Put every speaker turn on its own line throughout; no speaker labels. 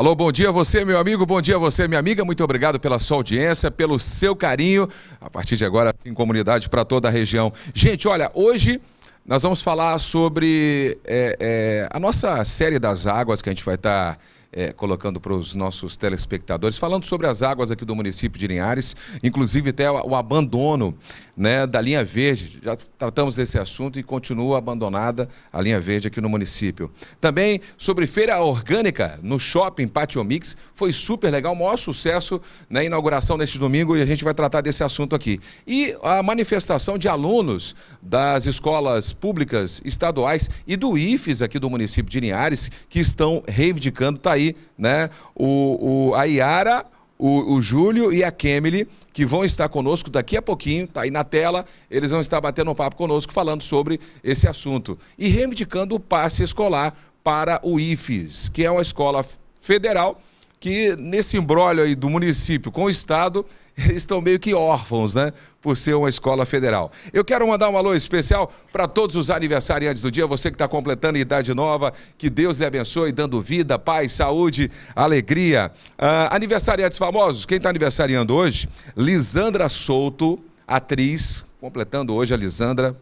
Alô, bom dia a você, meu amigo, bom dia a você, minha amiga. Muito obrigado pela sua audiência, pelo seu carinho. A partir de agora, em assim, comunidade para toda a região. Gente, olha, hoje nós vamos falar sobre é, é, a nossa série das águas que a gente vai estar. Tá é, colocando para os nossos telespectadores, falando sobre as águas aqui do município de Linhares, inclusive até o, abandono né, da linha verde. Já tratamos desse assunto e continua abandonada a linha verde aqui no município. Também sobre feira orgânica no shopping Patio Mix, foi super legal, maior sucesso na né, inauguração neste domingo e a gente vai tratar desse assunto aqui. E a manifestação de alunos das escolas públicas estaduais e do IFES aqui do município de Linhares que estão reivindicando, está aí aí, né? O, o, a Yara, o, o Júlio e a Kemily, que vão estar conosco daqui a pouquinho, tá aí na tela, eles vão estar batendo um papo conosco falando sobre esse assunto. E reivindicando o passe escolar para o IFES, que é uma escola federal que nesse embrólio aí do município com o estado estão meio que órfãos, né? Por ser uma escola federal. Eu quero mandar um alô especial para todos os aniversariantes do dia, você que está completando a idade nova, que Deus lhe abençoe, dando vida, paz, saúde, alegria. Uh, aniversariantes famosos, quem está aniversariando hoje? Lisandra Souto, atriz, completando hoje a Lisandra,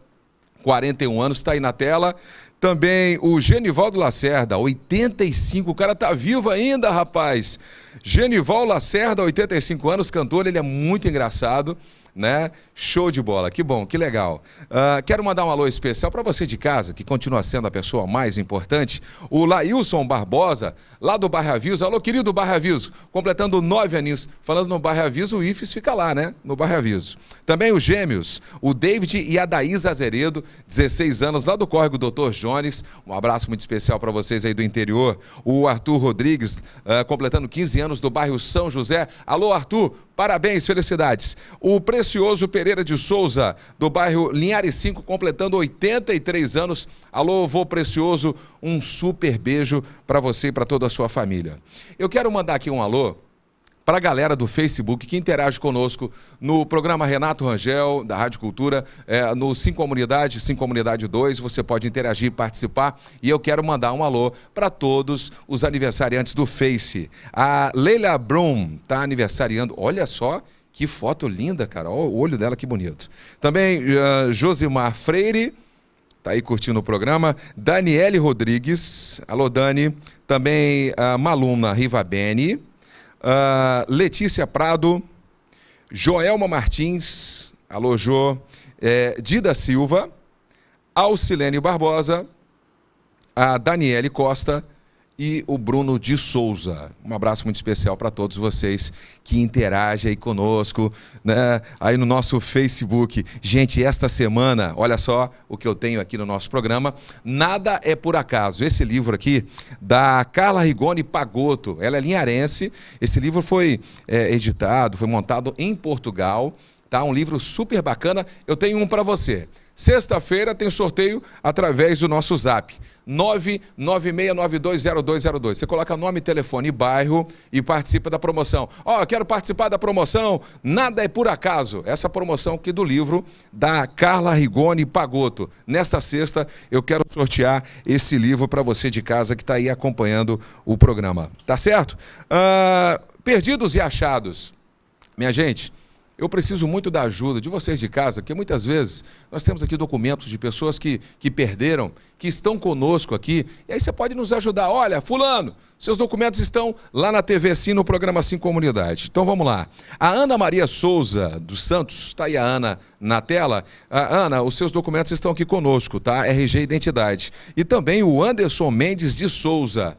41 anos, está aí na tela. Também o Genivaldo Lacerda, 85. O cara tá vivo ainda, rapaz. Genival Lacerda, 85 anos, cantor, ele é muito engraçado né? Show de bola, que bom, que legal. Uh, quero mandar um alô especial para você de casa, que continua sendo a pessoa mais importante, o Lailson Barbosa, lá do Barra Aviso. Alô, querido Barra Aviso, completando nove aninhos. Falando no Barra Aviso, o IFES fica lá, né? No Barra Aviso. Também os gêmeos, o David e a Daís Azeredo, 16 anos, lá do Córrego Doutor Jones. Um abraço muito especial para vocês aí do interior. O Arthur Rodrigues, uh, completando 15 anos, do bairro São José. Alô, Arthur, parabéns, felicidades. O preço Precioso Pereira de Souza, do bairro Linhares 5, completando 83 anos. Alô, vô Precioso, um super beijo para você e para toda a sua família. Eu quero mandar aqui um alô para a galera do Facebook que interage conosco no programa Renato Rangel, da Rádio Cultura, é, no Sim Comunidade, Sim Comunidade 2, você pode interagir, participar, e eu quero mandar um alô para todos os aniversariantes do Face. A Leila Brum está aniversariando, olha só, que foto linda, cara. Olha o olho dela, que bonito. Também uh, Josimar Freire, tá aí curtindo o programa. Daniele Rodrigues, alô Dani. Também uh, Maluna Rivabene. Uh, Letícia Prado. Joelma Martins, alô Jo. É, Dida Silva. Alcilene Barbosa. A Daniele Costa e o Bruno de Souza. Um abraço muito especial para todos vocês que interagem aí conosco, né? Aí no nosso Facebook. Gente, esta semana, olha só o que eu tenho aqui no nosso programa. Nada é por acaso. Esse livro aqui, da Carla Rigoni Pagotto. Ela é linharense. Esse livro foi é, editado, foi montado em Portugal. Tá? Um livro super bacana. Eu tenho um para você. Sexta-feira tem sorteio através do nosso zap. 996920202. Você coloca nome, telefone e bairro e participa da promoção. Ó, oh, quero participar da promoção Nada é por acaso. Essa promoção aqui do livro da Carla Rigoni Pagoto. Nesta sexta eu quero sortear esse livro para você de casa que está aí acompanhando o programa. Tá certo? Uh, perdidos e achados. Minha gente, eu preciso muito da ajuda de vocês de casa, porque muitas vezes nós temos aqui documentos de pessoas que, que perderam, que estão conosco aqui, e aí você pode nos ajudar. Olha, Fulano, seus documentos estão lá na TV Sim, no programa Sim Comunidade. Então vamos lá. A Ana Maria Souza dos Santos, está aí a Ana na tela. A Ana, os seus documentos estão aqui conosco, tá? RG Identidade. E também o Anderson Mendes de Souza.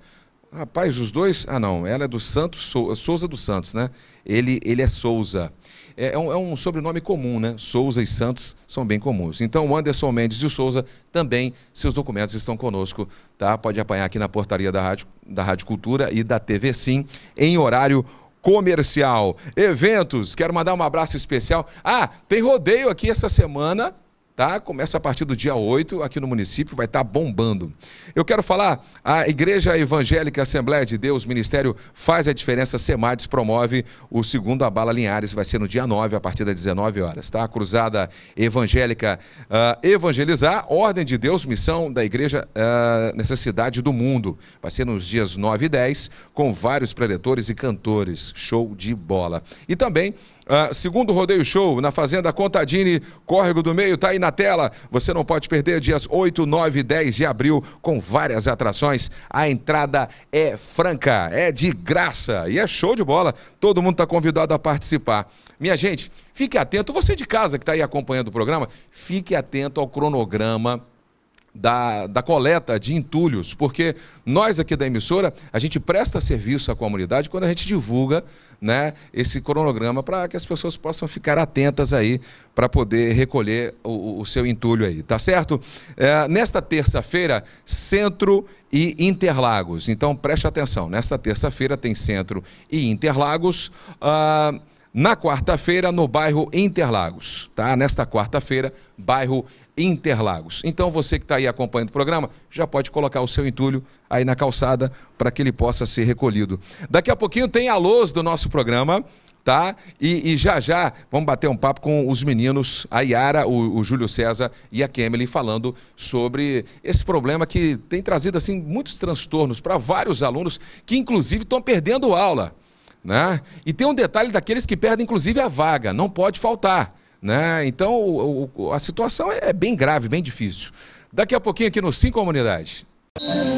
Rapaz, os dois. Ah, não. Ela é do Santos, Souza dos Santos, né? Ele, ele é Souza. É, é, um, é, um, sobrenome comum, né? Souza e Santos são bem comuns. Então, Anderson Mendes de Souza também, seus documentos estão conosco, tá? Pode apanhar aqui na portaria da Rádio, da Rádio Cultura e da TV Sim, em horário comercial. Eventos, quero mandar um abraço especial. Ah, tem rodeio aqui essa semana tá? Começa a partir do dia 8 aqui no município, vai estar tá bombando. Eu quero falar, a Igreja Evangélica Assembleia de Deus, Ministério Faz a Diferença, Semades promove o segundo Abala Linhares, vai ser no dia 9, a partir das 19 horas, tá? Cruzada Evangélica uh, Evangelizar, Ordem de Deus, missão da Igreja uh, Necessidade do Mundo. Vai ser nos dias 9 e 10, com vários preletores e cantores. Show de bola. E também Uh, segundo Rodeio Show, na Fazenda Contadini, Córrego do Meio, tá aí na tela. Você não pode perder dias 8, 9, 10 de abril, com várias atrações. A entrada é franca, é de graça e é show de bola. Todo mundo está convidado a participar. Minha gente, fique atento. Você de casa que está aí acompanhando o programa, fique atento ao cronograma da, da, coleta de entulhos, porque nós aqui da emissora, a gente presta serviço à comunidade quando a gente divulga né, esse cronograma para que as pessoas possam ficar atentas aí para poder recolher o, o, seu entulho aí, tá certo? É, nesta terça-feira, Centro e Interlagos. Então preste atenção, nesta terça-feira tem Centro e Interlagos. Uh, na quarta-feira, no bairro Interlagos, tá? Nesta quarta-feira, bairro Interlagos. Interlagos. Então você que está aí acompanhando o programa, já pode colocar o seu entulho aí na calçada para que ele possa ser recolhido. Daqui a pouquinho tem a luz do nosso programa. Tá? E, e, já já vamos bater um papo com os meninos, a Yara, o, o Júlio César e a Kemily, falando sobre esse problema que tem trazido assim muitos transtornos para vários alunos que, inclusive, estão perdendo aula. Né? E tem um detalhe daqueles que perdem, inclusive, a vaga: não pode faltar. Né? Então o, o, a situação é, é bem grave, bem difícil. Daqui a pouquinho aqui no Sim Comunidade. Música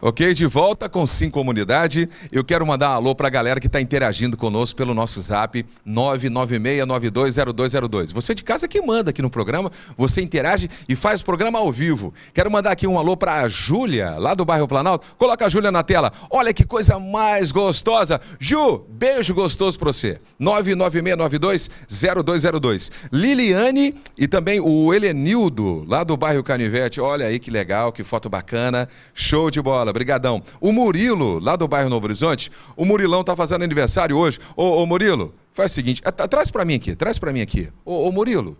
Ok, de volta com Sim Comunidade. Eu quero mandar um alô para a galera que está interagindo conosco pelo nosso zap 996920202. Você de casa que manda aqui no programa, você interage e faz o programa ao vivo. Quero mandar aqui um alô para a Júlia, lá do bairro Planalto. Coloca a Júlia na tela. Olha que coisa mais gostosa. Ju, beijo gostoso para você. 996920202. Liliane e também o Helenildo, lá do bairro Canivete. Olha aí que legal, que foto bacana. Show de bola bola, brigadão. O Murilo, lá do bairro Novo Horizonte, o Murilão tá fazendo aniversário hoje. Ô, ô Murilo, faz o seguinte, é, traz para mim aqui, traz para mim aqui. Ô, ô Murilo,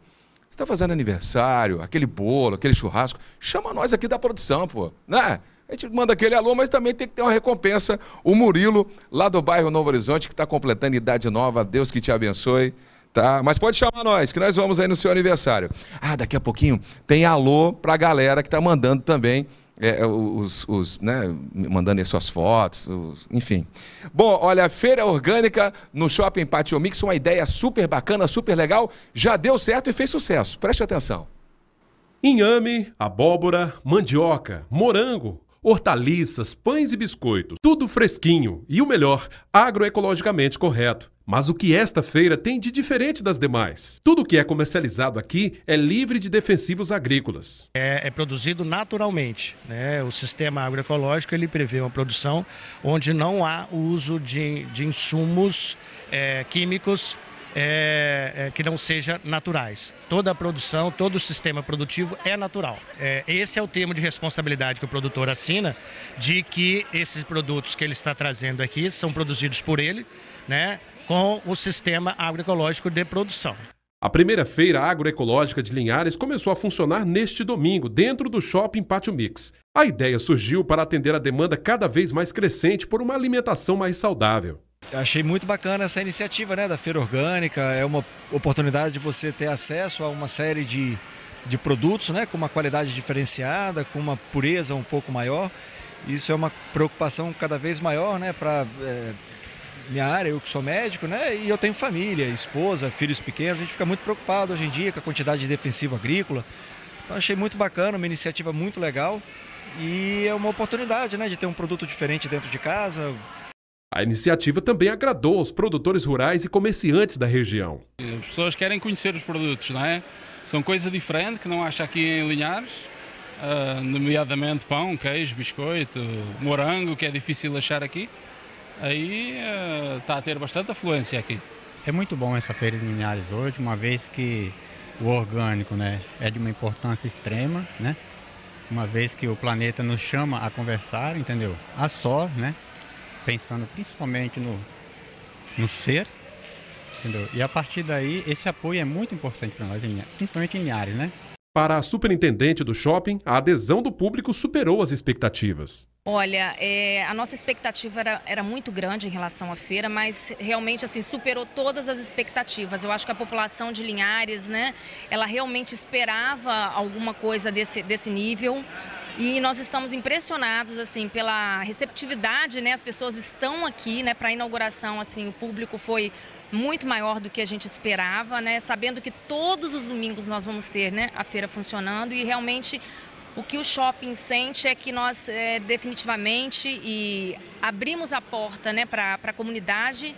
você tá fazendo aniversário, aquele bolo, aquele churrasco, chama nós aqui da produção, pô, né? A gente manda aquele alô, mas também tem que ter uma recompensa. O Murilo, lá do bairro Novo Horizonte, que está completando idade nova, Deus que te abençoe. Tá? Mas pode chamar nós, que nós vamos aí no seu aniversário. Ah, daqui a pouquinho tem alô para a galera que está mandando também é, é os, os né, mandando as suas fotos, os, enfim. Bom, olha, a feira orgânica no Shopping Patio Mix, uma ideia super bacana, super legal, já deu certo e fez sucesso. Preste atenção. Inhame, abóbora, mandioca, morango,
hortaliças, pães e biscoitos, tudo fresquinho e o melhor, agroecologicamente correto. Mas o que esta feira tem de diferente das demais? Tudo que é comercializado aqui é livre de defensivos agrícolas.
É, é produzido naturalmente. Né? O sistema agroecológico ele prevê uma produção onde não há uso de, de insumos é, químicos é, é, que não sejam naturais. Toda a produção, todo o sistema produtivo é natural. É, esse é o termo de responsabilidade que o produtor assina, de que esses produtos que ele está trazendo aqui são produzidos por ele, né? com o sistema agroecológico de produção.
A primeira feira agroecológica de Linhares começou a funcionar neste domingo, dentro do shopping Pátio Mix. A ideia surgiu para atender a demanda cada vez mais crescente por uma alimentação mais saudável.
Eu achei muito bacana essa iniciativa né, da feira orgânica, é uma oportunidade de você ter acesso a uma série de, de produtos né, com uma qualidade diferenciada, com uma pureza um pouco maior. Isso é uma preocupação cada vez maior né, para. É minha área, eu que sou médico, né? E eu tenho família, esposa, filhos pequenos, a gente fica muito preocupado hoje em dia com a quantidade de defensivo agrícola. Então achei muito bacana, uma iniciativa muito legal e é uma oportunidade, né, de ter um produto diferente dentro de casa. A iniciativa também agradou
aos produtores rurais e comerciantes da região.
As pessoas querem conhecer os produtos, não é? São coisas diferentes que não acha aqui em Linhares. Uh, nomeadamente pão, queijo, biscoito, morango, que é difícil achar aqui aí está eh, tendo bastante afluência aqui.
É muito bom essa feira de Linhares hoje, uma vez que o orgânico né, é de uma importância extrema, né? uma vez que o planeta nos chama a conversar, entendeu? A só, né? Pensando principalmente no, no ser, entendeu? E a partir daí, esse apoio é muito importante para nós,
principalmente em Linhares, né? Para a superintendente do shopping, a adesão do público superou as
expectativas.
Olha, é, a nossa expectativa era, era, muito grande em relação à feira, mas realmente assim superou todas as expectativas. Eu acho que a população de Linhares, né, ela realmente esperava alguma coisa desse, desse nível. E nós estamos impressionados assim pela receptividade, né? As pessoas estão aqui, né, para a inauguração, assim, o público foi muito maior do que a gente esperava, né? Sabendo que todos os domingos nós vamos ter, né, a feira funcionando e realmente o que o shopping sente é que nós é, definitivamente e abrimos a porta né, para a comunidade.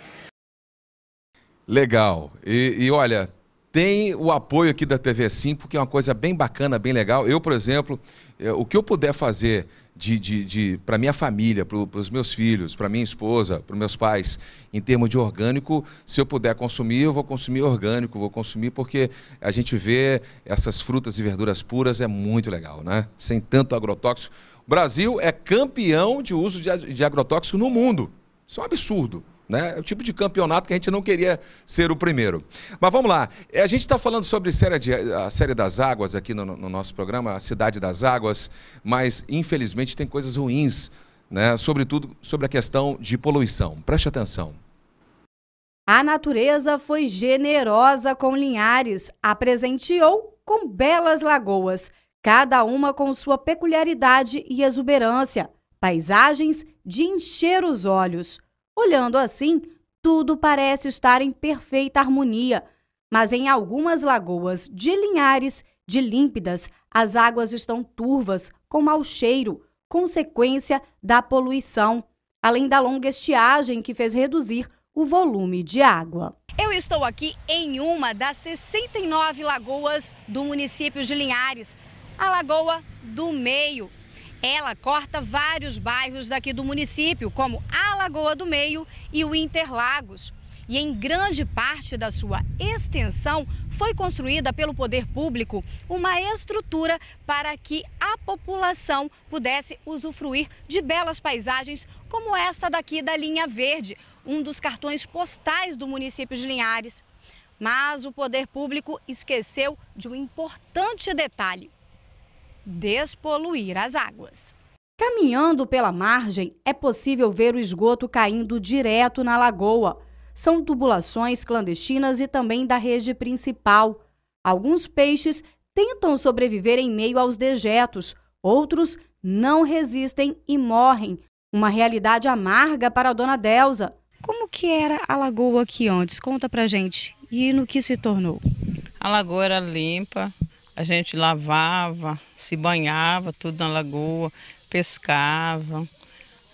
Legal. E, e olha, tem o apoio aqui da TV Sim, porque é uma coisa bem bacana, bem legal. Eu, por exemplo, eh, o que eu puder fazer de, de, de para minha família, para os meus filhos, para minha esposa, para meus pais, em termos de orgânico, se eu puder consumir, eu vou consumir orgânico, vou consumir porque a gente vê essas frutas e verduras puras é muito legal, né? Sem tanto agrotóxico. O Brasil é campeão de uso de, de agrotóxico no mundo. Isso é um absurdo. Né? É o tipo de campeonato que a gente não queria ser o primeiro. Mas vamos lá. É, a gente está falando sobre série de, a série das águas aqui no, no nosso programa, a Cidade das Águas, mas infelizmente tem coisas ruins, né? sobretudo sobre a questão de poluição. Preste atenção.
A natureza foi generosa com Linhares, A presenteou com belas lagoas, cada uma com sua peculiaridade e exuberância, paisagens de encher os olhos. Olhando assim, tudo parece estar em perfeita harmonia, mas em algumas lagoas de Linhares, de Límpidas, as águas estão turvas, com mau cheiro, consequência da poluição, além da longa estiagem que fez reduzir o volume de água. Eu estou aqui em uma das 69 lagoas do município de Linhares, a Lagoa do Meio. Ela corta vários bairros daqui do município, como a Lagoa do Meio e o Interlagos. E em grande parte da sua extensão foi construída pelo poder público uma estrutura para que a população pudesse usufruir de belas paisagens como esta daqui da Linha Verde, um dos cartões postais do município de Linhares. Mas o poder público esqueceu de um importante detalhe despoluir as águas. Caminhando pela margem, é possível ver o esgoto caindo direto na lagoa. São tubulações clandestinas e também da rede principal. Alguns peixes tentam sobreviver em meio aos dejetos, outros não resistem e morrem. Uma realidade amarga para a dona Delza. Como que era a lagoa aqui antes? Conta pra gente. E no que se tornou?
A lagoa era limpa, a gente lavava, se banhava tudo na lagoa, pescava.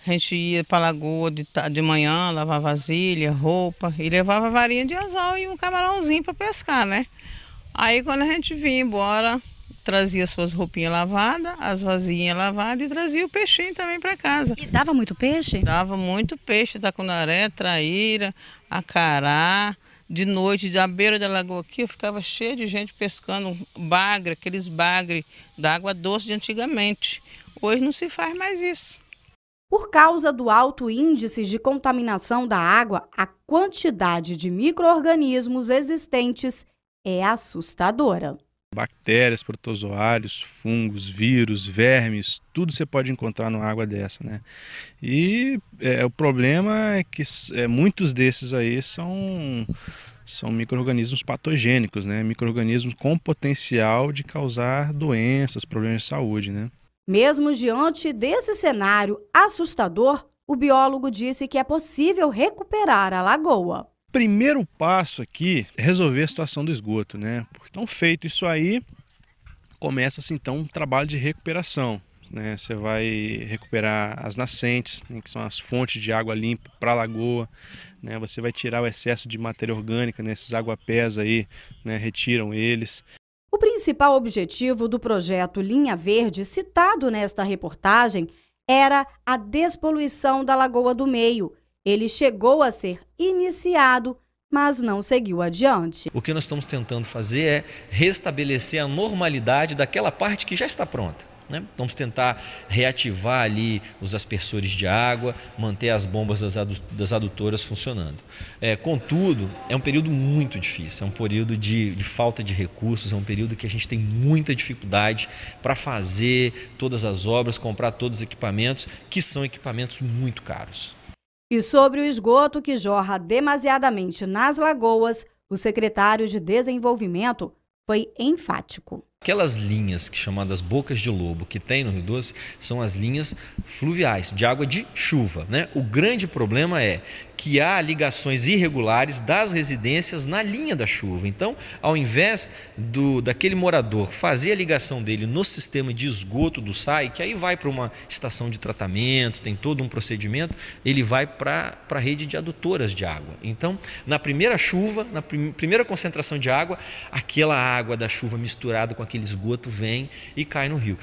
A gente ia para a lagoa de, de manhã, lavava vasilha, roupa e levava varinha de azal e um camarãozinho para pescar, né? Aí quando a gente vinha embora, trazia suas roupinhas lavadas, as vasilhas lavadas e trazia o peixinho também para casa. E dava muito peixe? Dava muito peixe, tacunaré, traíra, acará, de noite, da beira da lagoa aqui, eu ficava cheio de gente pescando bagre, aqueles bagre da água doce de antigamente. Hoje não se faz mais isso.
Por causa do alto índice de contaminação da água, a quantidade de micro-organismos existentes é assustadora
bactérias, protozoários, fungos, vírus, vermes, tudo você pode encontrar numa água dessa, né? E é, o problema é que é, muitos desses aí são são microrganismos patogênicos, né? Microrganismos com potencial de causar doenças, problemas de saúde, né?
Mesmo diante desse cenário assustador, o biólogo disse que é possível recuperar a lagoa
primeiro passo aqui é resolver a situação do esgoto, né? Então, feito isso aí, começa-se então um trabalho de recuperação. Né? Você vai recuperar as nascentes, né? que são as fontes de água limpa para a lagoa. Né? Você vai tirar o excesso de matéria orgânica, né? esses aguapés aí, né? retiram eles.
O principal objetivo do projeto Linha Verde, citado nesta reportagem, era a despoluição da Lagoa do Meio ele chegou a ser iniciado, mas não seguiu adiante.
O que nós estamos tentando fazer é restabelecer a normalidade daquela parte que já está pronta. Né? Vamos tentar reativar ali os aspersores de água, manter as bombas das, adu das adutoras funcionando. É, contudo, é um período muito difícil, é um período de, de, falta de recursos, é um período que a gente tem muita dificuldade para fazer todas as obras, comprar todos os equipamentos, que são equipamentos muito caros.
E sobre o esgoto que jorra demasiadamente nas lagoas, o secretário de Desenvolvimento foi
enfático. Aquelas linhas que chamadas bocas de lobo que tem no Rio Doce são as linhas fluviais de água de chuva, né? O grande problema é que há ligações irregulares das residências na linha da chuva. Então, ao invés do daquele morador fazer a ligação dele no sistema de esgoto do SAI, que aí vai para uma estação de tratamento, tem todo um procedimento, ele vai para a rede de adutoras de água. Então, na primeira chuva, na prim, primeira concentração de água, aquela água da chuva misturada com aquele aquele esgoto vem e cai no rio.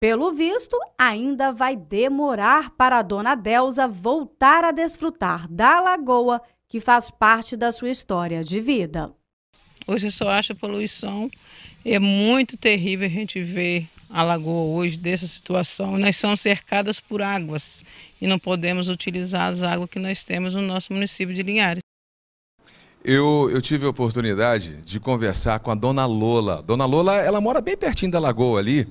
Pelo visto, ainda vai demorar para a dona Delza voltar a desfrutar da lagoa que faz parte da sua história de vida.
Hoje só acha poluição. É muito terrível a gente ver a lagoa hoje dessa situação. Nós somos cercadas por águas e não podemos utilizar as águas que nós temos no nosso município de Linhares
eu, eu tive a oportunidade de conversar com a dona Lola. Dona Lola, ela mora bem pertinho da lagoa ali.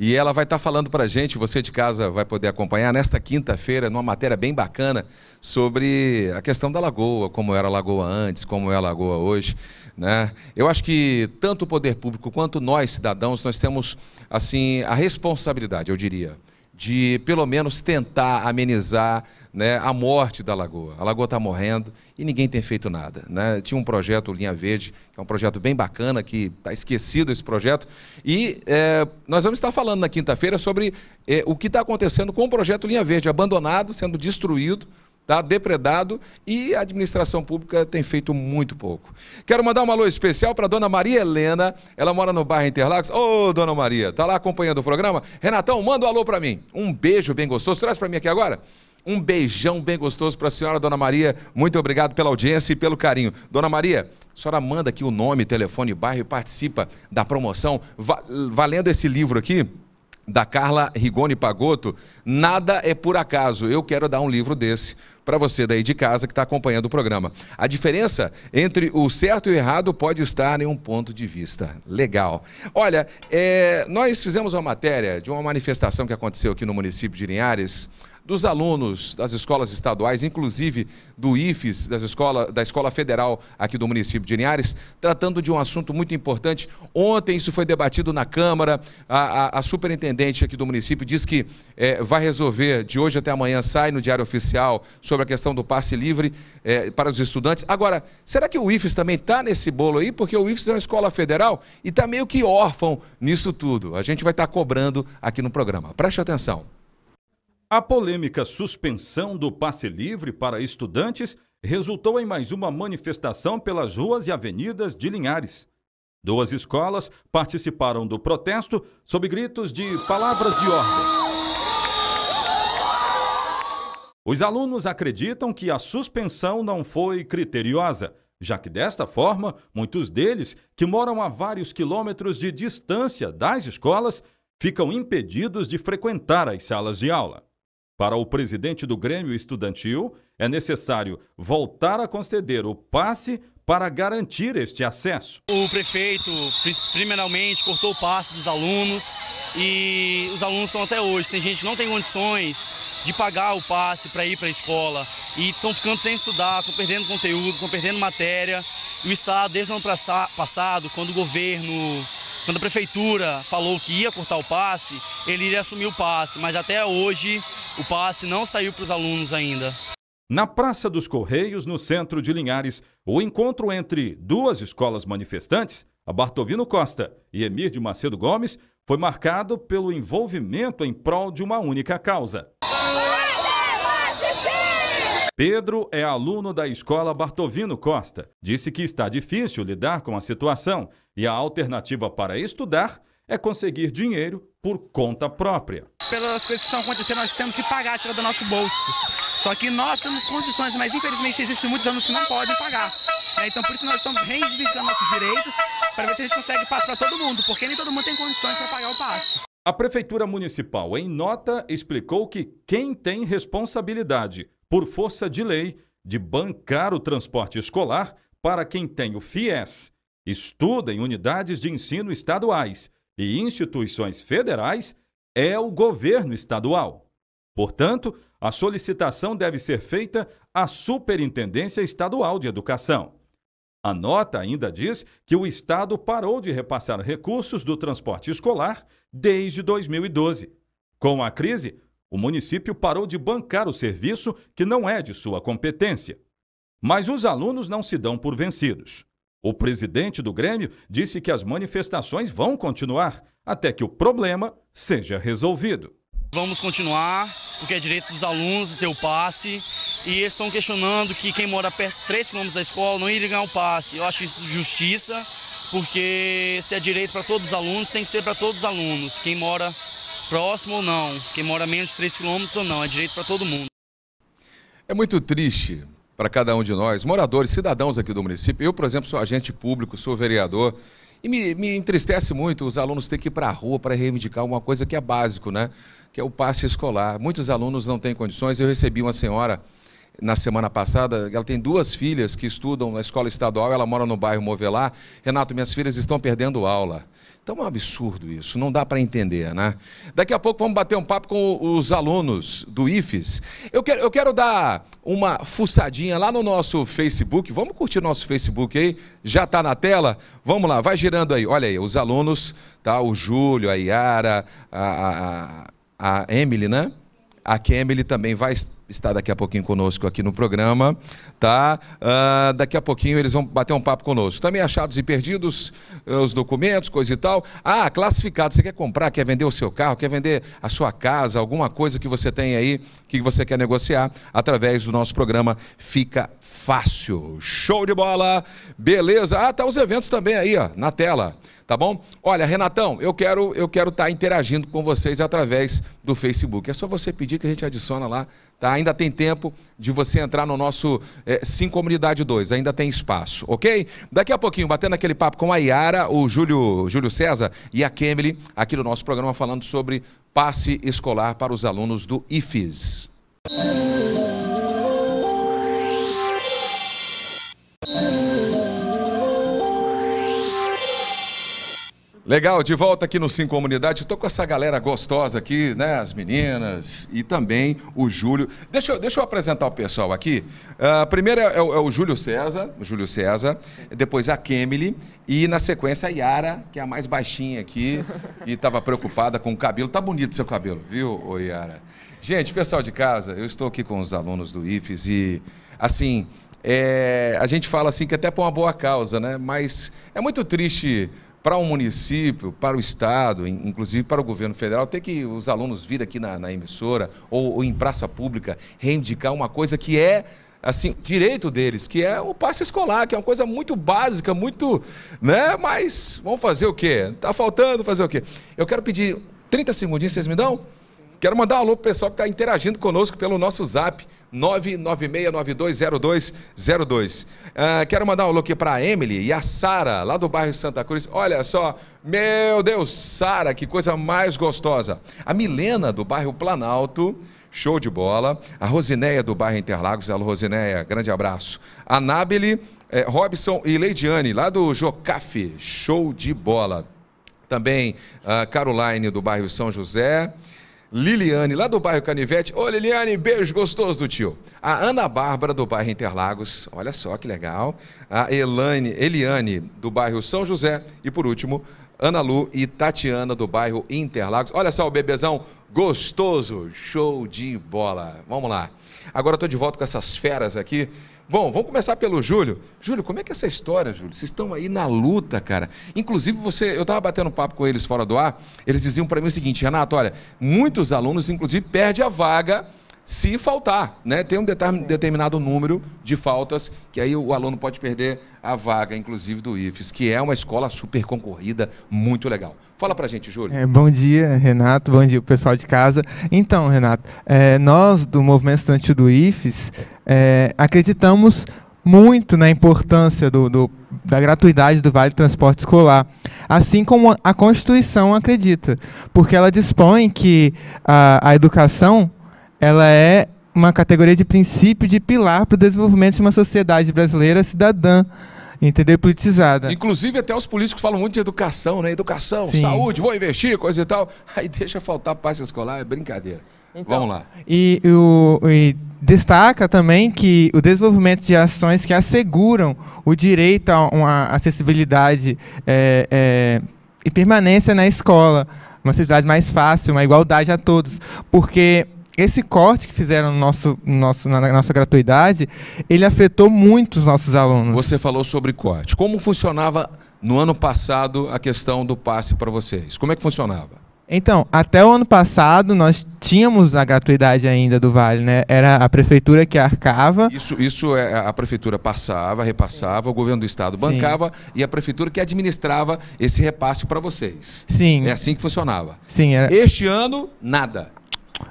E ela vai estar tá falando para a gente, você de casa vai poder acompanhar nesta quinta-feira, numa matéria bem bacana, sobre a questão da lagoa, como era a lagoa antes, como é a lagoa hoje. Né? Eu acho que tanto o poder público quanto nós, cidadãos, nós temos assim a responsabilidade, eu diria, de pelo menos tentar amenizar né, a morte da lagoa. A lagoa está morrendo e ninguém tem feito nada. Né? Tinha um projeto, Linha Verde, que é um projeto bem bacana, que está esquecido esse projeto. E é, nós vamos estar falando na quinta-feira sobre é, o que está acontecendo com o projeto Linha Verde, abandonado, sendo destruído Tá depredado e a administração pública tem feito muito pouco. Quero mandar um alô especial para dona Maria Helena, ela mora no bairro Interlagos. Ô, oh, dona Maria, tá lá acompanhando o programa? Renatão, manda um alô para mim. Um beijo bem gostoso. Traz para mim aqui agora. Um beijão bem gostoso para a senhora, dona Maria. Muito obrigado pela audiência e pelo carinho. Dona Maria, a senhora manda aqui o nome, telefone, bairro e participa da promoção valendo esse livro aqui da Carla Rigoni Pagotto, Nada é por acaso. Eu quero dar um livro desse para você daí de casa que está acompanhando o programa. A diferença entre o certo e o errado pode estar em um ponto de vista. Legal. Olha, é, nós fizemos uma matéria de uma manifestação que aconteceu aqui no município de Linhares dos alunos das escolas estaduais, inclusive do IFES, das escola, da Escola Federal aqui do município de Linhares, tratando de um assunto muito importante. Ontem isso foi debatido na Câmara, a, a, a superintendente aqui do município diz que é, vai resolver, de hoje até amanhã, sai no Diário Oficial sobre a questão do passe livre é, para os estudantes. Agora, será que o IFES também está nesse bolo aí? Porque o IFES é uma escola federal e está meio que órfão nisso tudo. A gente vai estar tá cobrando aqui no programa. Preste atenção.
A polêmica suspensão do passe livre para estudantes resultou em mais uma manifestação pelas ruas e avenidas de Linhares. Duas escolas participaram do protesto sob gritos de palavras de ordem. Os alunos acreditam que a suspensão não foi criteriosa, já que desta forma, muitos deles, que moram a vários quilômetros de distância das escolas, ficam impedidos de frequentar as salas de aula. Para o presidente do Grêmio Estudantil, é necessário voltar a conceder o passe para garantir este acesso.
O prefeito, primeiramente, cortou o passo dos alunos e os alunos estão até hoje. Tem gente que não tem condições de pagar o passe para ir para a escola e estão ficando sem estudar, estão perdendo conteúdo, estão perdendo matéria. E o Estado, desde o ano passado, quando o governo quando a prefeitura falou que ia cortar o passe, ele iria assumir o passe, mas até hoje o passe não saiu para os alunos ainda.
Na Praça dos Correios, no centro de Linhares, o encontro entre duas escolas manifestantes, a Bartolino Costa e Emir de Macedo Gomes, foi marcado pelo envolvimento em prol de uma única causa. Pedro é aluno da escola Bartolino Costa. Disse que está difícil lidar com a situação e a alternativa para estudar é conseguir dinheiro por conta própria
pelas coisas que estão acontecendo, nós temos que pagar, tirar do nosso bolso. Só que nós temos condições, mas infelizmente existem muitos alunos que não podem pagar. Né? Então por isso nós estamos reivindicando nossos direitos para ver se a gente consegue para todo mundo, porque nem todo mundo tem condições para pagar o passo.
A Prefeitura Municipal, em nota, explicou que quem tem responsabilidade, por força de lei, de bancar o transporte escolar para quem tem o FIES, estuda em unidades de ensino estaduais e instituições federais é o governo estadual. Portanto, a solicitação deve ser feita à Superintendência Estadual de Educação. A nota ainda diz que o Estado parou de repassar recursos do transporte escolar desde 2012. Com a crise, o município parou de bancar o serviço que não é de sua competência. Mas os alunos não se dão por vencidos. O presidente do Grêmio disse que as manifestações vão continuar, até que o problema seja resolvido.
Vamos continuar, porque é direito dos alunos ter o passe. E eles estão questionando que quem mora perto de 3 quilômetros da escola não iria ganhar o passe. Eu acho isso justiça, porque se é direito para todos os alunos, tem que ser para todos os alunos. Quem mora próximo ou não, quem mora menos de 3 quilômetros ou não, é direito para todo mundo.
É muito triste para cada um de nós, moradores, cidadãos aqui do município. Eu, por exemplo, sou agente público, sou vereador e me, me entristece muito os alunos terem que ir para a rua para reivindicar uma coisa que é básico, né? que é o passe escolar. Muitos alunos não têm condições. Eu recebi uma senhora na semana passada, ela tem duas filhas que estudam na escola estadual, ela mora no bairro Movelar. Renato, minhas filhas estão perdendo aula. Então é um absurdo isso, não dá para entender, né? Daqui a pouco vamos bater um papo com os alunos do IFES. Eu quero, eu quero dar uma fuçadinha lá no nosso Facebook, vamos curtir nosso Facebook aí, já está na tela? Vamos lá, vai girando aí, olha aí, os alunos, tá? O Júlio, a Yara, a, a, a Emily, né? A Kemily também vai estar daqui a pouquinho conosco aqui no programa, tá? Uh, daqui a pouquinho eles vão bater um papo conosco. Também achados e perdidos, uh, os documentos, coisa e tal. Ah, classificado, você quer comprar, quer vender o seu carro, quer vender a sua casa, alguma coisa que você tem aí, que você quer negociar, através do nosso programa Fica Fácil. Show de bola! Beleza? Ah, tá os eventos também aí, ó, na tela, tá bom? Olha, Renatão, eu quero eu quero estar tá interagindo com vocês através do Facebook. É só você pedir dica a gente adiciona lá. Tá? Ainda tem tempo de você entrar no nosso é, Sim Comunidade 2, ainda tem espaço, ok? Daqui a pouquinho, batendo aquele papo com a Yara, o Júlio, Júlio César e a Kemily, aqui no nosso programa, falando sobre passe escolar para os alunos do IFES. Música Legal, de volta aqui no Sim Comunidade. Estou com essa galera gostosa aqui, né? As meninas e também o Júlio. Deixa eu, deixa eu apresentar o pessoal aqui. Uh, primeiro é, é, é, o Júlio César, o Júlio César, depois a Kemily e na sequência a Yara, que é a mais baixinha aqui e estava preocupada com o cabelo. Tá bonito seu cabelo, viu, ô Yara? Gente, pessoal de casa, eu estou aqui com os alunos do IFES e, assim, é, a gente fala assim que até para uma boa causa, né? Mas é muito triste para o município, para o Estado, inclusive para o governo federal, ter que os alunos vir aqui na, na emissora ou, ou em praça pública reivindicar uma coisa que é assim, direito deles, que é o passe escolar, que é uma coisa muito básica, muito, né? Mas vamos fazer o quê? está faltando fazer o quê? Eu quero pedir 30 segundinhos, vocês me dão? Quero mandar um alô pro pessoal que está interagindo conosco pelo nosso zap 996920202. Uh, ah, quero mandar um alô aqui para a Emily e a Sara, lá do bairro Santa Cruz. Olha só, meu Deus, Sara, que coisa mais gostosa. A Milena, do bairro Planalto, show de bola. A Rosinéia, do bairro Interlagos. Alô, Rosinéia, grande abraço. A Nábile, eh, Robson e Leidiane, lá do Jocafe, show de bola. Também a ah, Caroline, do bairro São José. Liliane, lá do bairro Canivete. Ô Liliane, beijo gostoso do tio. A Ana Bárbara, do bairro Interlagos. Olha só que legal. A Elane, Eliane, do bairro São José. E por último, Ana Lu e Tatiana, do bairro Interlagos. Olha só o bebezão gostoso. Show de bola. Vamos lá. Agora estou de volta com essas feras aqui. Bom, vamos começar pelo Júlio. Júlio, como é que é essa história, Júlio? Vocês estão aí na luta, cara. Inclusive, você, eu estava batendo papo com eles fora do ar, eles diziam para mim o seguinte, Renato, olha, muitos alunos, inclusive, perdem a vaga se faltar, né? Tem um determinado número de faltas que aí o aluno pode perder a vaga, inclusive do IFES, que é uma escola super concorrida, muito legal.
Fala pra gente, Júlio. É, bom dia, Renato. Bom dia, pessoal de casa. Então, Renato, é, nós do Movimento Estudante do IFES, é, acreditamos muito na importância do, do, da gratuidade do Vale Transporte Escolar, assim como a Constituição acredita, porque ela dispõe que a, a educação ela é uma categoria de princípio, de pilar para o desenvolvimento de uma sociedade brasileira cidadã entendeu? Politizada.
Inclusive, até os políticos falam muito de educação, né? Educação, Sim. saúde, vou investir, coisa e tal. Aí deixa faltar passe escolar, é brincadeira. Então, Vamos lá.
E, e destaca também que o desenvolvimento de ações que asseguram o direito a uma acessibilidade é, é, e permanência na escola, uma acessibilidade mais fácil, uma igualdade a todos, porque esse corte que fizeram no nosso, nosso, na nossa gratuidade, ele afetou muito os nossos alunos.
Você falou sobre corte. Como funcionava no ano passado a questão do passe para vocês? Como é que funcionava?
Então, até o ano passado nós tínhamos a gratuidade ainda do Vale, né? Era a prefeitura que arcava. Isso, isso é, a prefeitura passava,
repassava, Sim. o governo do estado bancava Sim. e a prefeitura que administrava esse repasse para vocês. Sim. É assim que funcionava. Sim. Era... Este ano, nada.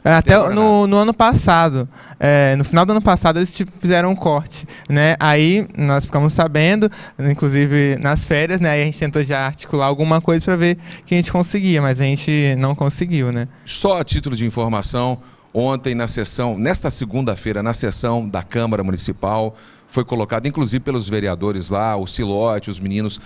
É, até no, no, ano passado, é, no final do ano passado, eles tipo, fizeram um corte, né? Aí nós ficamos sabendo, inclusive nas férias, né? Aí a gente tentou já articular alguma coisa para ver que a gente conseguia, mas a gente não conseguiu, né?
Só a título de informação, ontem na sessão, nesta segunda-feira, na sessão da Câmara Municipal, foi colocado, inclusive pelos vereadores lá, o Silote, os meninos,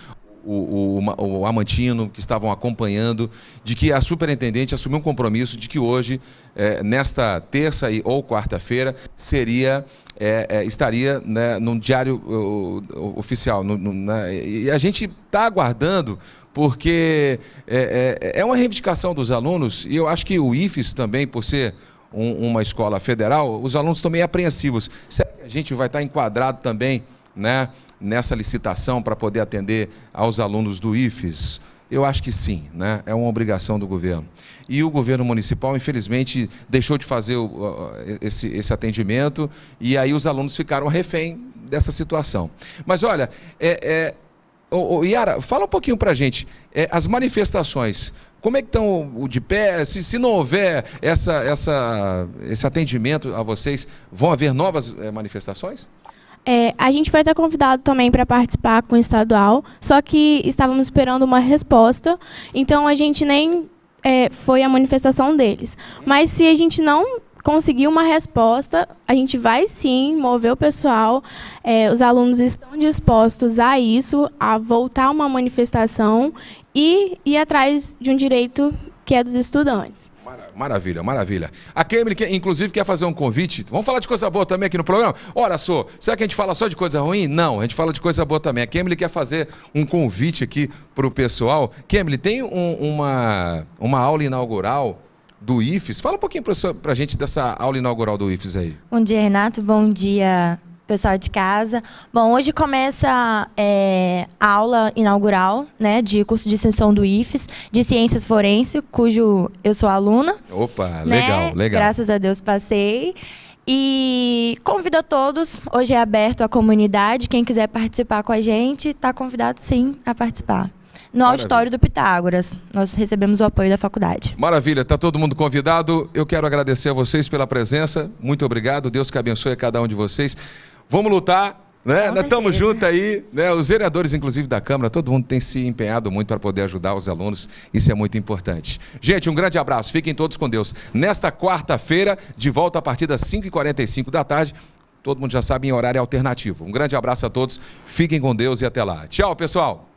o, o, o, Amantino, que estavam acompanhando, de que a superintendente assumiu um compromisso de que hoje, é, nesta terça e, ou quarta-feira, seria é, é, estaria né, num diário o, o, oficial. No, no, na, né, e a gente está aguardando porque é, é, é, uma reivindicação dos alunos e eu acho que o IFES também, por ser um, uma escola federal, os alunos estão meio apreensivos. Será que a gente vai estar tá enquadrado também né, nessa licitação para poder atender aos alunos do IFES? Eu acho que sim, né? é uma obrigação do governo. E o governo municipal, infelizmente, deixou de fazer esse, esse atendimento e aí os alunos ficaram refém dessa situação. Mas olha, é, é... Ô, ô, Yara, fala um pouquinho para a gente, é, as manifestações, como é que estão o de pé? Se, se não houver essa, essa, esse atendimento a vocês, vão haver novas é, manifestações?
É, a gente foi até convidado também para participar com o estadual, só que estávamos esperando uma resposta, então a gente nem é, foi a manifestação deles. Mas se a gente não conseguir uma resposta, a gente vai sim mover o pessoal. É, os alunos estão dispostos a isso, a voltar a uma manifestação e ir atrás de um direito que é dos estudantes.
Maravilha, maravilha. A Kemily, que, inclusive, quer fazer um convite. Vamos falar de coisa boa também aqui no programa? Ora só, será que a gente fala só de coisa ruim? Não, a gente fala de coisa boa também. A Kemily quer fazer um convite aqui para o pessoal. Kemily, tem um, uma, uma aula inaugural do IFES. Fala um pouquinho para a gente dessa aula inaugural do IFES aí.
Bom dia, Renato. Bom dia pessoal de casa. Bom, hoje começa é, a aula inaugural né, de curso de extensão do IFES, de Ciências Forense, cujo eu sou aluna.
Opa, né? legal, legal. Graças
a Deus passei. E convido a todos, hoje é aberto à comunidade, quem quiser participar com a gente, está convidado sim a participar no Maravilha. auditório do Pitágoras. Nós recebemos o apoio da faculdade.
Maravilha, está todo mundo convidado. Eu quero agradecer a vocês pela presença. Muito obrigado. Deus que abençoe a cada um de vocês. Vamos lutar. Né? Nós estamos juntos aí, né? Os vereadores, inclusive da Câmara, todo mundo tem se empenhado muito para poder ajudar os alunos. Isso é muito importante. Gente, um grande abraço. Fiquem todos com Deus. Nesta quarta-feira, de volta a partir das 5h45 da tarde. Todo mundo já sabe em horário alternativo. Um grande abraço a todos. Fiquem com Deus e até lá. Tchau, pessoal.